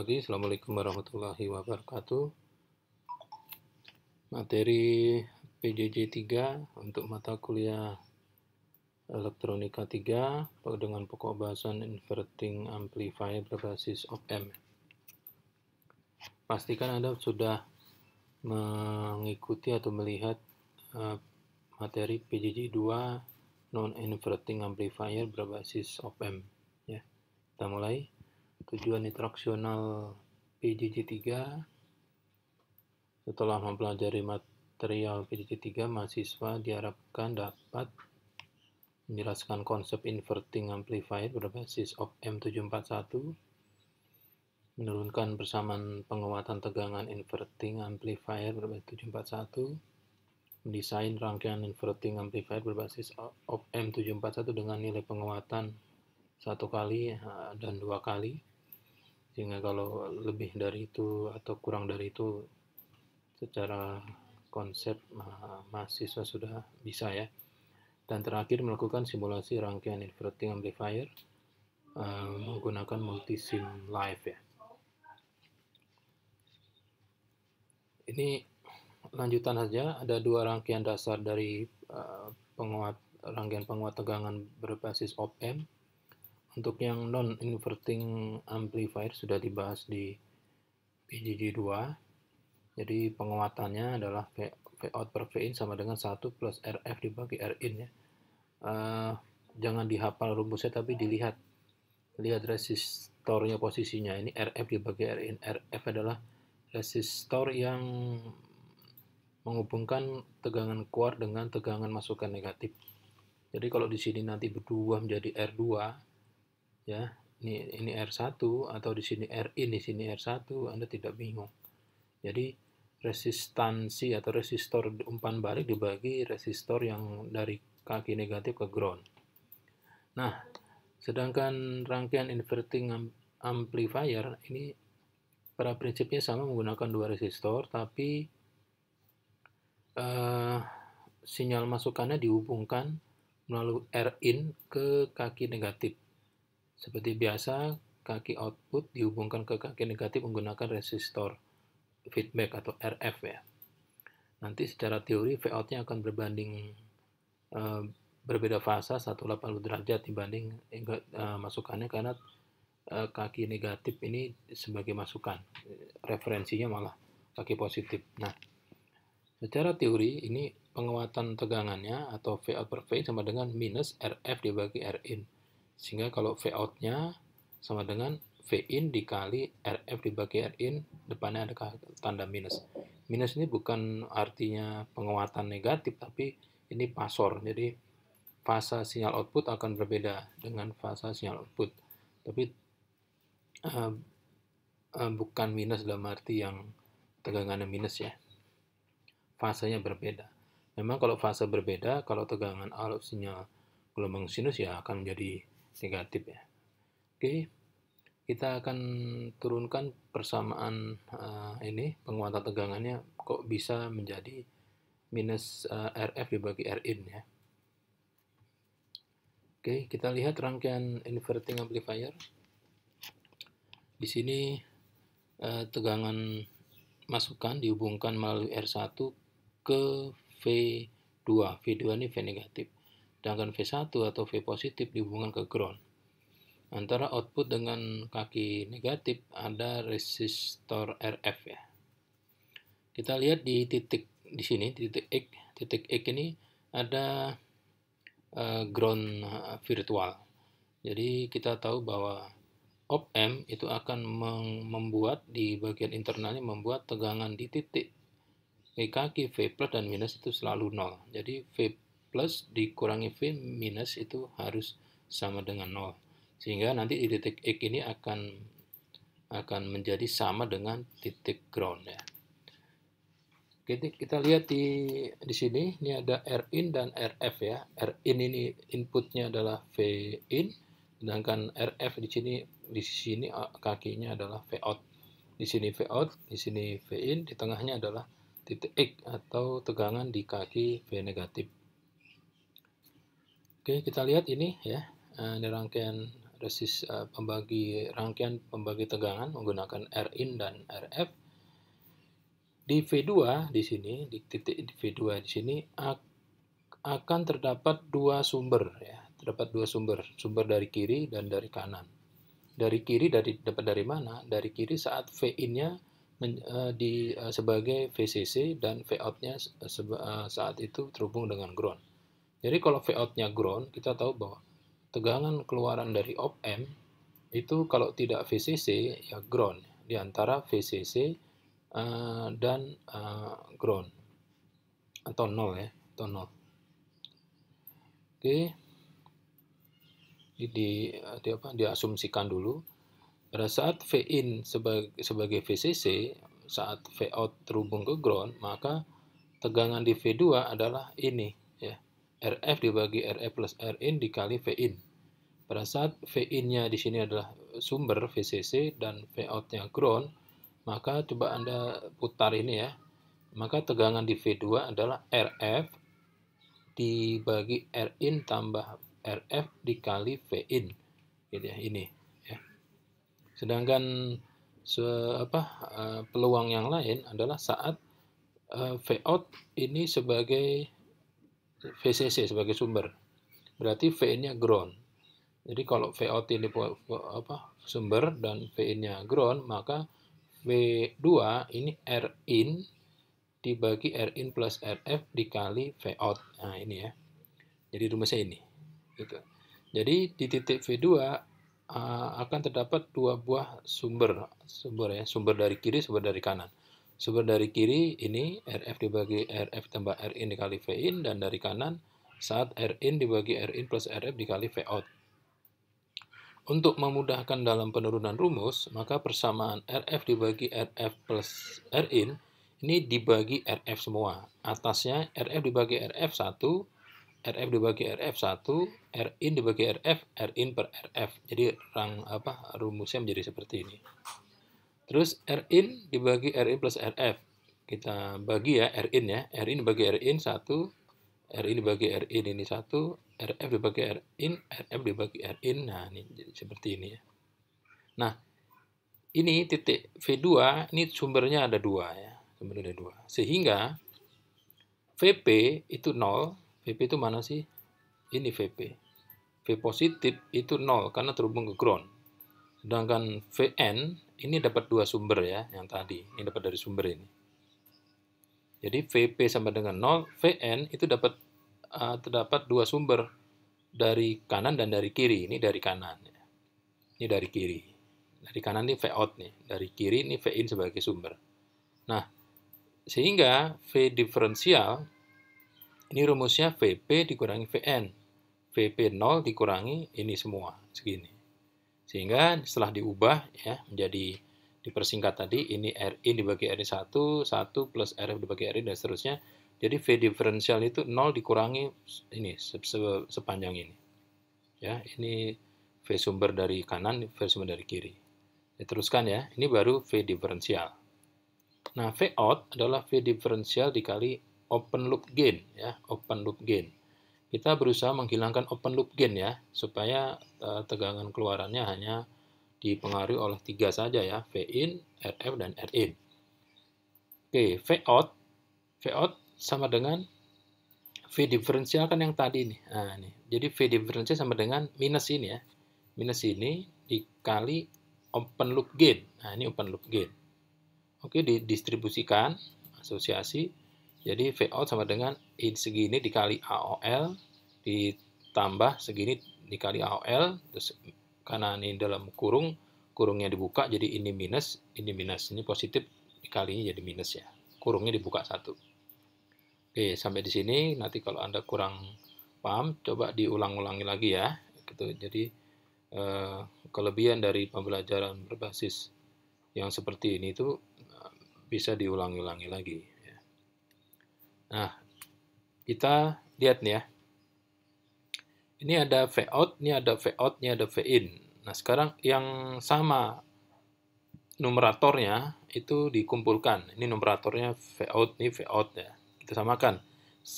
pagi, Assalamualaikum warahmatullahi wabarakatuh Materi PJJ 3 untuk mata kuliah Elektronika 3 dengan pokok bahasan Inverting Amplifier berbasis Op-Amp Pastikan Anda sudah mengikuti atau melihat eh, materi PJJ 2 Non-Inverting Amplifier berbasis Op-Amp ya. Kita mulai tujuan interaksional PJJ3 setelah mempelajari material PJJ3 mahasiswa diharapkan dapat menjelaskan konsep inverting amplifier berbasis op M741 menurunkan persamaan penguatan tegangan inverting amplifier berbasis 741 mendesain rangkaian inverting amplifier berbasis op M741 dengan nilai penguatan satu kali eh, dan dua kali sehingga ya, kalau lebih dari itu atau kurang dari itu secara konsep ma mahasiswa sudah bisa ya dan terakhir melakukan simulasi rangkaian inverting amplifier uh, menggunakan multisim live ya ini lanjutan saja ada dua rangkaian dasar dari uh, penguat rangkaian penguat tegangan berbasis op amp untuk yang non-inverting amplifier sudah dibahas di PJJ2 jadi penguatannya adalah v, Vout per Vin sama dengan 1 plus RF dibagi in ya uh, jangan dihafal rumusnya tapi dilihat lihat resistornya posisinya ini RF dibagi Rin RF adalah resistor yang menghubungkan tegangan kuat dengan tegangan masukan negatif jadi kalau di sini nanti berdua menjadi R2 ya ini ini R1 atau di sini R ini sini R1 Anda tidak bingung jadi resistansi atau resistor umpan balik dibagi resistor yang dari kaki negatif ke ground nah sedangkan rangkaian inverting amplifier ini pada prinsipnya sama menggunakan dua resistor tapi uh, sinyal masukannya dihubungkan melalui R in ke kaki negatif seperti biasa, kaki output dihubungkan ke kaki negatif menggunakan resistor feedback atau RF ya. Nanti secara teori Vout-nya akan berbanding uh, berbeda fase 180 derajat dibanding uh, masukannya karena uh, kaki negatif ini sebagai masukan. Referensinya malah kaki positif. Nah, secara teori ini penguatan tegangannya atau Vout per V sama dengan minus RF dibagi Rin sehingga kalau V out-nya sama dengan V in dikali RF dibagi R in, depannya ada tanda minus. Minus ini bukan artinya penguatan negatif, tapi ini pasor. Jadi fase sinyal output akan berbeda dengan fase sinyal output. Tapi uh, uh, bukan minus dalam arti yang tegangannya minus ya. Fasenya berbeda. Memang kalau fase berbeda, kalau tegangan alat sinyal gelombang sinus ya akan menjadi negatif ya. Oke, kita akan turunkan persamaan uh, ini penguatan tegangannya kok bisa menjadi minus uh, RF dibagi Rin ya. Oke, kita lihat rangkaian inverting amplifier. Di sini uh, tegangan masukan dihubungkan melalui R1 ke V2. V2 ini V negatif sedangkan V1 atau V positif dihubungkan ke ground. Antara output dengan kaki negatif ada resistor RF ya. Kita lihat di titik di sini, titik X, titik X ini ada uh, ground eh, virtual. Jadi kita tahu bahwa op-amp itu akan membuat di bagian internalnya membuat tegangan di titik eh, kaki V plus dan minus itu selalu nol. Jadi V plus dikurangi V minus itu harus sama dengan 0. Sehingga nanti di titik X ini akan akan menjadi sama dengan titik ground ya. Jadi kita lihat di di sini ini ada R in dan RF ya. R in ini inputnya adalah V in sedangkan RF di sini di sini eh, kakinya adalah V out. Di sini V out, di sini V in, di tengahnya adalah titik X atau tegangan di kaki V negatif. Oke, kita lihat ini ya. Eh, ini rangkaian resist eh, pembagi rangkaian pembagi tegangan menggunakan R in dan Rf. Di V2 di sini, di titik V2 di sini akan terdapat dua sumber ya. Terdapat dua sumber, sumber dari kiri dan dari kanan. Dari kiri dari dapat dari mana? Dari kiri saat eh, V nya di sebagai VCC dan V nya saat itu terhubung dengan ground jadi kalau Vout-nya ground, kita tahu bahwa tegangan keluaran dari op amp itu kalau tidak VCC ya ground di antara VCC uh, eh, dan uh, ground atau nol ya atau nol. Oke, okay. di, di apa diasumsikan dulu pada saat Vin sebagai sebagai VCC saat Vout terhubung ke ground maka tegangan di V2 adalah ini ya RF dibagi RF plus Rin dikali Vin. Pada saat Vin-nya di sini adalah sumber VCC dan Vout-nya ground, maka coba Anda putar ini ya. Maka tegangan di V2 adalah RF dibagi Rin tambah RF dikali Vin. Gitu ya, ini ya. Sedangkan se apa eh, peluang yang lain adalah saat uh, Vout ini sebagai VCC sebagai sumber. Berarti VN-nya ground. Jadi kalau VOT ini apa, sumber dan VN-nya ground, maka V2 ini R in dibagi R in plus Rf dikali Vout. Nah, ini ya. Jadi rumusnya ini. Gitu. Jadi di titik V2 eh, akan terdapat dua buah sumber, sumber ya, sumber dari kiri, sumber dari kanan. Sumber dari kiri ini RF dibagi RF tambah Rin dikali Vin dan dari kanan saat Rin dibagi Rin plus RF dikali Vout. Untuk memudahkan dalam penurunan rumus, maka persamaan RF dibagi RF plus Rin ini dibagi RF semua. Atasnya RF dibagi RF 1, RF dibagi RF 1, Rin dibagi RF, Rin per RF. Jadi rang apa rumusnya menjadi seperti ini. Terus Rin dibagi Rin plus Rf. Kita bagi ya Rin ya. Rin dibagi Rin 1, Rin dibagi Rin ini 1, Rf dibagi Rin, Rf dibagi Rin. Nah, ini jadi seperti ini ya. Nah, ini titik V2, ini sumbernya ada dua ya. Sumbernya ada dua. Sehingga VP itu 0. VP itu mana sih? Ini VP. V positif itu 0 karena terhubung ke ground. Sedangkan VN ini dapat dua sumber ya, yang tadi. Ini dapat dari sumber ini. Jadi VP sama dengan 0, VN itu dapat uh, terdapat dua sumber dari kanan dan dari kiri. Ini dari kanan. Ya. Ini dari kiri. Dari kanan ini Vout nih, dari kiri ini Vin sebagai sumber. Nah, sehingga V diferensial ini rumusnya VP dikurangi VN. VP 0 dikurangi ini semua segini. Sehingga setelah diubah ya menjadi dipersingkat tadi ini RI dibagi RI1, 1 plus RF dibagi RI dan seterusnya. Jadi V diferensial itu nol dikurangi ini se -se sepanjang ini. Ya, ini V sumber dari kanan, V sumber dari kiri. Diteruskan ya, ini baru V diferensial. Nah, V out adalah V diferensial dikali open loop gain ya, open loop gain kita berusaha menghilangkan open loop gain ya, supaya uh, tegangan keluarannya hanya dipengaruhi oleh tiga saja ya, V in, RF, dan in. Oke, V out, V out sama dengan V diferensial kan yang tadi nih. Nah, ini. Jadi V diferensial sama dengan minus ini ya. Minus ini dikali open loop gain. Nah, ini open loop gain. Oke, didistribusikan asosiasi jadi VO sama dengan I segini dikali AOL ditambah segini dikali AOL terus karena ini dalam kurung kurungnya dibuka jadi ini minus ini minus ini positif dikalinya jadi minus ya kurungnya dibuka satu. Oke sampai di sini nanti kalau anda kurang paham coba diulang-ulangi lagi ya gitu jadi eh, kelebihan dari pembelajaran berbasis yang seperti ini itu eh, bisa diulangi-ulangi lagi. Nah, kita lihat nih ya. Ini ada V out ini ada V out ini ada V in Nah, sekarang yang sama numeratornya itu dikumpulkan. Ini numeratornya V out, ini out ya. Kita samakan.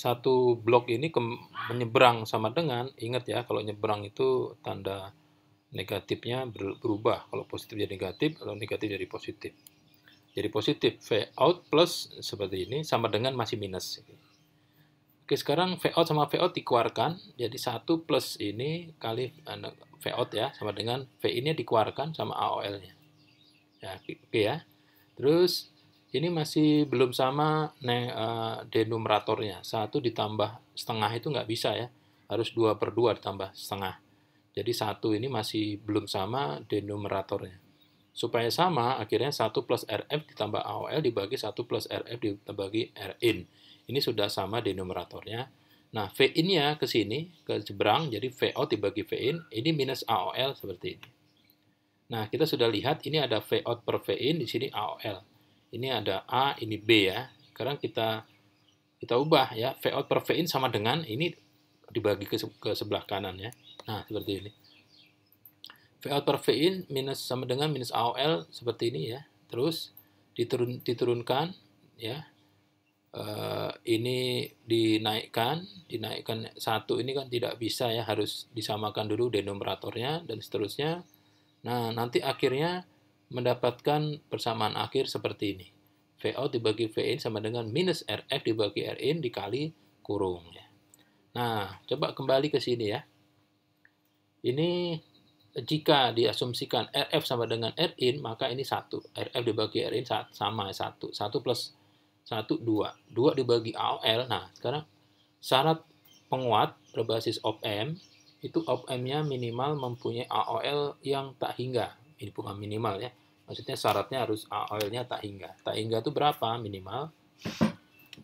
Satu blok ini menyeberang sama dengan, ingat ya, kalau nyeberang itu tanda negatifnya berubah. Kalau positif jadi negatif, kalau negatif jadi positif. Jadi positif V out plus seperti ini sama dengan masih minus. Oke, sekarang V out sama V out dikeluarkan. Jadi 1 plus ini kali anu, V out ya sama dengan V ini dikeluarkan sama AOL-nya. Ya, oke ya. Terus ini masih belum sama ne, uh, denumeratornya. 1 ditambah setengah itu nggak bisa ya. Harus 2 per 2 ditambah setengah. Jadi satu ini masih belum sama denumeratornya. Supaya sama, akhirnya 1 plus RF ditambah AOL dibagi 1 plus RF dibagi Rin. Ini sudah sama di numeratornya. Nah, Vin-nya ke sini, ke seberang, jadi VO dibagi Vin, ini minus AOL seperti ini. Nah, kita sudah lihat ini ada Vout per Vin, di sini AOL. Ini ada A, ini B ya. Sekarang kita kita ubah ya, Vout per Vin sama dengan ini dibagi ke, ke sebelah kanan ya. Nah, seperti ini. VL per Vin minus sama dengan minus AOL seperti ini ya. Terus diturun, diturunkan ya. Uh, ini dinaikkan, dinaikkan satu ini kan tidak bisa ya, harus disamakan dulu denominatornya dan seterusnya. Nah, nanti akhirnya mendapatkan persamaan akhir seperti ini. Vo dibagi Vin sama dengan minus RF dibagi Rin dikali kurung. Ya. Nah, coba kembali ke sini ya. Ini jika diasumsikan RF sama dengan Rin, maka ini satu RF dibagi Rin sama ya, satu satu plus satu dua dua dibagi AOL. Nah, sekarang syarat penguat berbasis op-amp, itu op nya minimal mempunyai AOL yang tak hingga. Ini bukan minimal ya. Maksudnya syaratnya harus AOL-nya tak hingga. Tak hingga itu berapa minimal?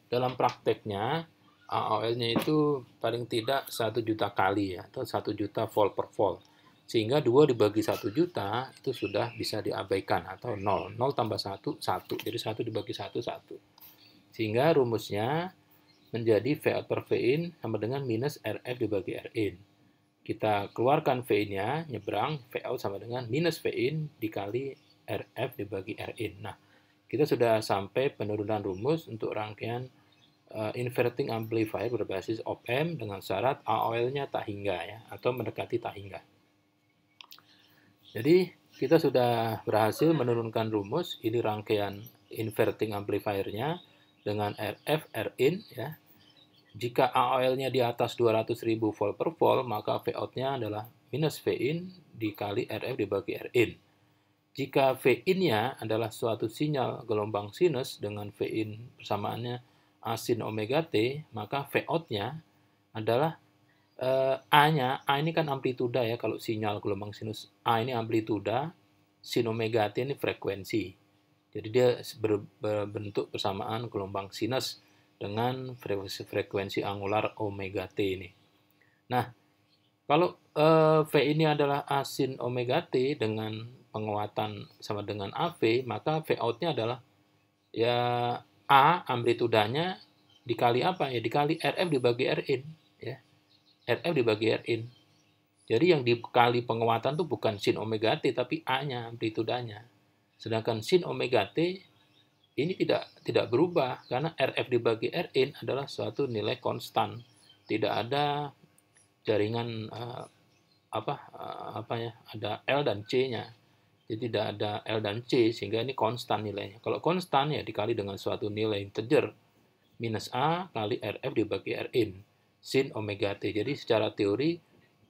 Dalam prakteknya, AOL-nya itu paling tidak 1 juta kali ya, atau 1 juta volt per volt sehingga 2 dibagi 1 juta itu sudah bisa diabaikan atau 0. 0 tambah 1, 1. Jadi 1 dibagi 1, 1. Sehingga rumusnya menjadi V per V in sama dengan minus RF dibagi R in. Kita keluarkan V in nyebrang V out sama dengan minus V in dikali RF dibagi R in. Nah, kita sudah sampai penurunan rumus untuk rangkaian uh, inverting amplifier berbasis op-amp dengan syarat AOL-nya tak hingga ya atau mendekati tak hingga. Jadi kita sudah berhasil menurunkan rumus ini rangkaian inverting amplifiernya dengan RF Rin ya. Jika AOL-nya di atas 200.000 volt per volt, maka Vout-nya adalah minus Vin dikali RF dibagi Rin. Jika Vin-nya adalah suatu sinyal gelombang sinus dengan Vin persamaannya asin omega t, maka Vout-nya adalah uh, eh, A-nya, A ini kan amplituda ya kalau sinyal gelombang sinus. A ini amplituda, sin omega t ini frekuensi. Jadi dia berbentuk persamaan gelombang sinus dengan frekuensi, frekuensi angular omega t ini. Nah, kalau uh, V ini adalah A sin omega t dengan penguatan sama dengan AV, maka V out-nya adalah ya A amplitudanya dikali apa? Ya dikali RF dibagi R in. RF dibagi Rin. Jadi yang dikali penguatan itu bukan sin omega t, tapi A-nya, amplitudanya. Sedangkan sin omega t ini tidak tidak berubah karena RF dibagi Rin adalah suatu nilai konstan. Tidak ada jaringan uh, apa uh, apa ya, ada L dan C-nya. Jadi tidak ada L dan C sehingga ini konstan nilainya. Kalau konstan ya dikali dengan suatu nilai integer minus A kali RF dibagi Rin sin omega t. Jadi secara teori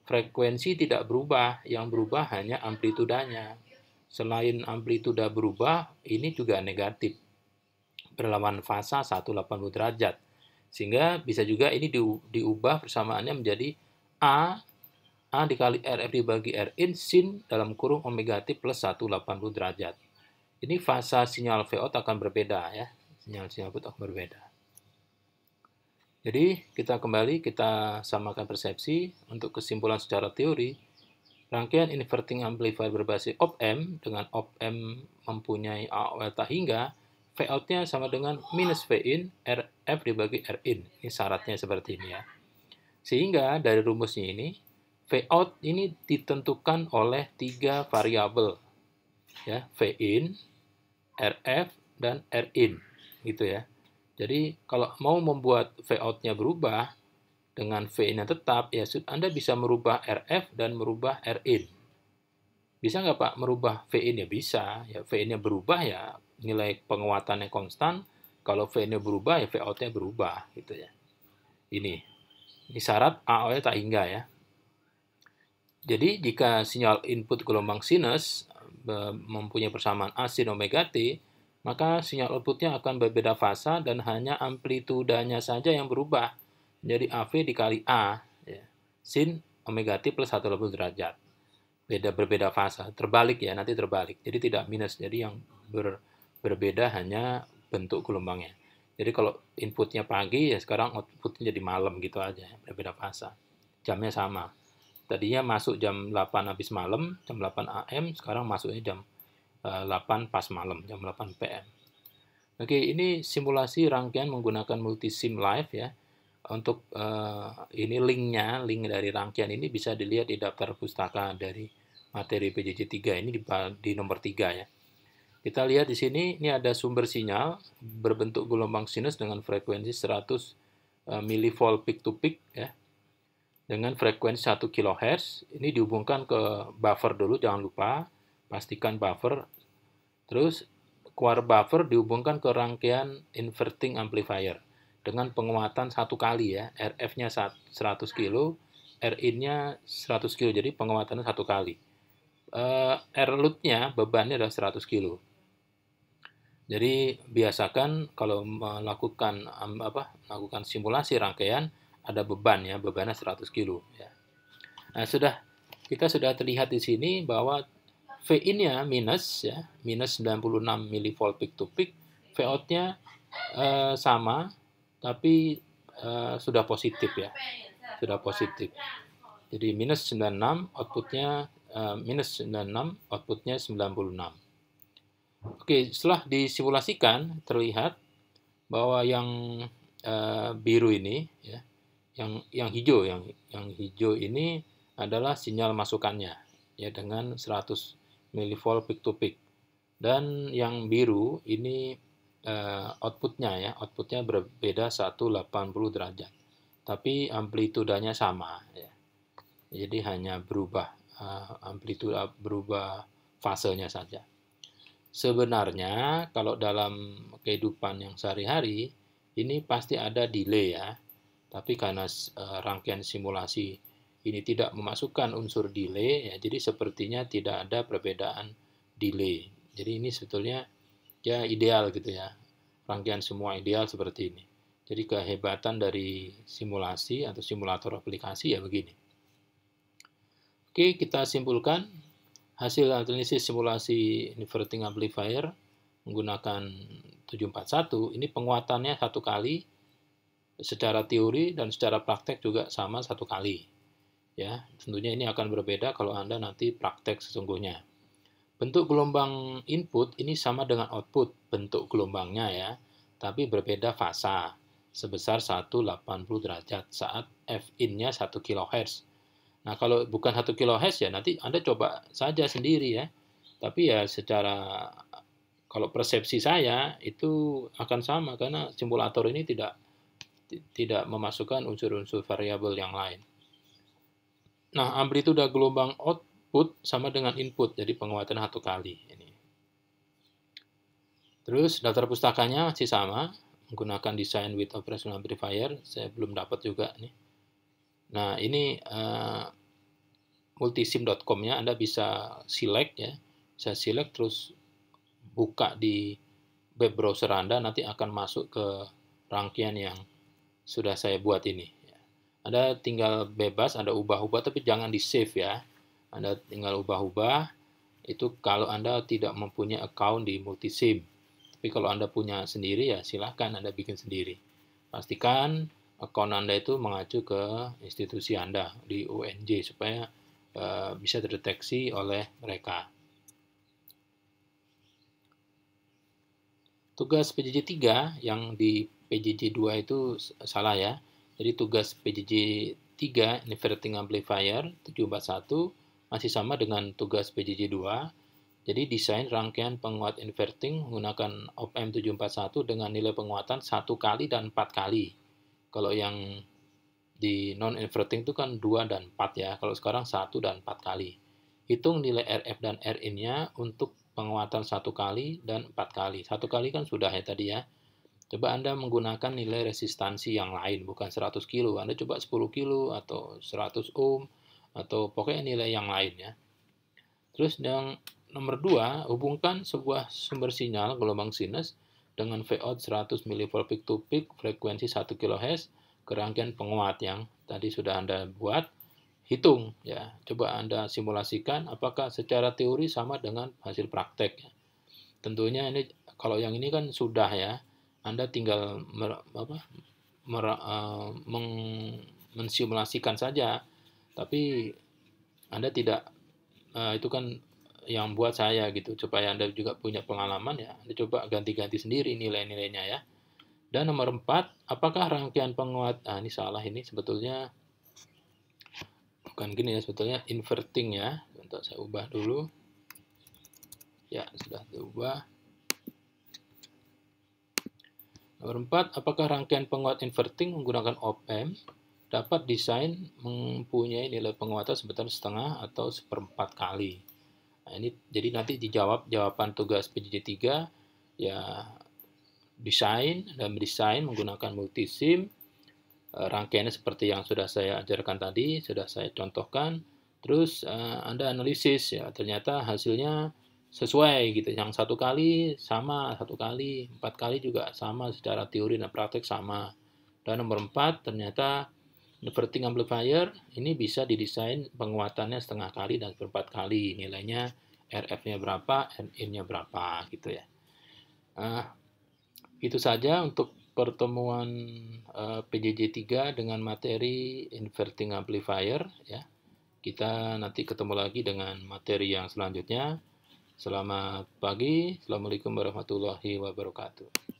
frekuensi tidak berubah, yang berubah hanya amplitudanya. Selain amplituda berubah, ini juga negatif. Berlawan fasa 180 derajat. Sehingga bisa juga ini diubah persamaannya menjadi A A dikali RF dibagi Rin sin dalam kurung omega t plus 180 derajat. Ini fasa sinyal VO akan berbeda ya. Sinyal-sinyal akan berbeda. Jadi, kita kembali, kita samakan persepsi untuk kesimpulan secara teori. Rangkaian inverting amplifier berbasis op-amp dengan op-amp mempunyai AOL tak hingga, Vout-nya sama dengan minus Vin, RF dibagi Rin. Ini syaratnya seperti ini ya. Sehingga dari rumusnya ini, Vout ini ditentukan oleh tiga variabel ya, Vin, RF, dan Rin gitu ya. Jadi kalau mau membuat Vout-nya berubah dengan V-nya tetap, ya Anda bisa merubah RF dan merubah Rin. Bisa nggak Pak merubah V-in? Ya bisa. Ya, in nya berubah ya nilai penguatannya konstan. Kalau v nya berubah ya VOUT-nya berubah gitu ya. Ini. Ini syarat AOL-nya e, tak hingga ya. Jadi jika sinyal input gelombang sinus mempunyai persamaan A sin omega t, maka sinyal outputnya akan berbeda fasa dan hanya amplitudanya saja yang berubah jadi AV dikali A ya. sin omega t plus 180 derajat beda berbeda fasa terbalik ya nanti terbalik jadi tidak minus jadi yang ber, berbeda hanya bentuk gelombangnya jadi kalau inputnya pagi ya sekarang outputnya jadi malam gitu aja ya. berbeda fasa jamnya sama tadinya masuk jam 8 habis malam jam 8 AM sekarang masuknya jam 8 eh, pas malam, jam 8 PM. Oke, ini simulasi rangkaian menggunakan multisim live ya. Untuk uh, ini linknya, link dari rangkaian ini bisa dilihat di daftar pustaka dari materi PJJ 3 ini di, di nomor 3 ya. Kita lihat di sini, ini ada sumber sinyal berbentuk gelombang sinus dengan frekuensi 100 eh, milivolt peak to peak ya. Dengan frekuensi 1 kHz, ini dihubungkan ke buffer dulu, jangan lupa pastikan buffer. Terus keluar buffer dihubungkan ke rangkaian inverting amplifier dengan penguatan satu kali ya, RF-nya 100 kilo, Rin-nya 100 kilo, jadi penguatannya satu kali. Uh, R load-nya bebannya adalah 100 kilo. Jadi biasakan kalau melakukan um, apa melakukan simulasi rangkaian ada beban ya, bebannya 100 kilo ya. Nah, sudah kita sudah terlihat di sini bahwa V ya minus ya, minus 96 milivolt peak to peak. V eh, sama, tapi eh, sudah positif ya, sudah positif. Jadi minus 96 outputnya eh, minus 96 outputnya 96. Oke, setelah disimulasikan terlihat bahwa yang eh, biru ini ya, yang yang hijau yang yang hijau ini adalah sinyal masukannya ya dengan 100 millivolt peak to peak. Dan yang biru ini uh, outputnya ya, outputnya berbeda 180 derajat. Tapi amplitudanya sama ya. Jadi hanya berubah uh, eh, amplituda eh, berubah fasenya saja. Sebenarnya kalau dalam kehidupan yang sehari-hari ini pasti ada delay ya. Tapi karena uh, rangkaian simulasi ini tidak memasukkan unsur delay, ya, jadi sepertinya tidak ada perbedaan delay. Jadi ini sebetulnya ya ideal gitu ya, rangkaian semua ideal seperti ini. Jadi kehebatan dari simulasi atau simulator aplikasi ya begini. Oke, kita simpulkan hasil analisis simulasi inverting amplifier menggunakan 741 ini penguatannya satu kali secara teori dan secara praktek juga sama satu kali. Ya, tentunya ini akan berbeda kalau Anda nanti praktek sesungguhnya. Bentuk gelombang input ini sama dengan output bentuk gelombangnya ya, tapi berbeda fasa sebesar 180 derajat saat f in-nya 1 kHz. Nah, kalau bukan 1 kHz ya nanti Anda coba saja sendiri ya. Tapi ya secara kalau persepsi saya itu akan sama karena simulator ini tidak tidak memasukkan unsur-unsur variabel yang lain. Nah, amplituda gelombang output sama dengan input, jadi penguatan satu kali. Ini. Terus daftar pustakanya masih sama, menggunakan desain with operational amplifier, saya belum dapat juga nih. Nah, ini uh, eh, multisim.com-nya Anda bisa select ya. Saya select terus buka di web browser Anda nanti akan masuk ke rangkaian yang sudah saya buat ini. Anda tinggal bebas, Anda ubah-ubah, tapi jangan di-save ya. Anda tinggal ubah-ubah, itu kalau Anda tidak mempunyai account di multisim. Tapi kalau Anda punya sendiri ya silahkan Anda bikin sendiri. Pastikan account Anda itu mengacu ke institusi Anda di UNJ supaya uh, bisa terdeteksi oleh mereka. Tugas PJJ 3 yang di PJJ 2 itu salah ya. Jadi tugas PJJ 3 inverting amplifier 741 masih sama dengan tugas PJJ 2. Jadi desain rangkaian penguat inverting menggunakan op-amp 741 dengan nilai penguatan 1 kali dan 4 kali. Kalau yang di non-inverting itu kan 2 dan 4 ya. Kalau sekarang 1 dan 4 kali. Hitung nilai RF dan Rin-nya untuk penguatan 1 kali dan 4 kali. 1 kali kan sudah ya tadi ya. Coba Anda menggunakan nilai resistansi yang lain, bukan 100 kilo. Anda coba 10 kilo atau 100 ohm atau pokoknya nilai yang lain ya. Terus yang nomor 2, hubungkan sebuah sumber sinyal gelombang sinus dengan Vout 100 mV peak to peak frekuensi 1 kHz ke rangkaian penguat yang tadi sudah Anda buat. Hitung ya, coba Anda simulasikan apakah secara teori sama dengan hasil praktek. Ya. Tentunya ini kalau yang ini kan sudah ya, anda tinggal mer, apa, mer, uh, eh, meng, mensimulasikan saja, tapi Anda tidak uh, itu kan yang buat saya gitu supaya Anda juga punya pengalaman ya. Anda coba ganti-ganti sendiri nilai-nilainya ya. Dan nomor empat, apakah rangkaian penguat ah, ini salah ini sebetulnya bukan gini ya sebetulnya inverting ya. Untuk saya ubah dulu. Ya, sudah diubah. Nomor 4, apakah rangkaian penguat inverting menggunakan op-amp dapat desain mempunyai nilai penguatan sebesar setengah atau seperempat kali? Nah, ini jadi nanti dijawab jawaban tugas PJJ 3 ya desain dan mendesain menggunakan multisim eh, rangkaiannya seperti yang sudah saya ajarkan tadi, sudah saya contohkan. Terus eh, Anda analisis ya, ternyata hasilnya sesuai gitu. Yang satu kali sama, satu kali, empat kali juga sama secara teori dan praktek sama. Dan nomor empat ternyata inverting amplifier ini bisa didesain penguatannya setengah kali dan seperempat kali. Nilainya RF-nya berapa, RI-nya berapa gitu ya. Nah, itu saja untuk pertemuan uh, PJJ 3 dengan materi inverting amplifier ya. Kita nanti ketemu lagi dengan materi yang selanjutnya. Selamat pagi. Assalamualaikum warahmatullahi wabarakatuh.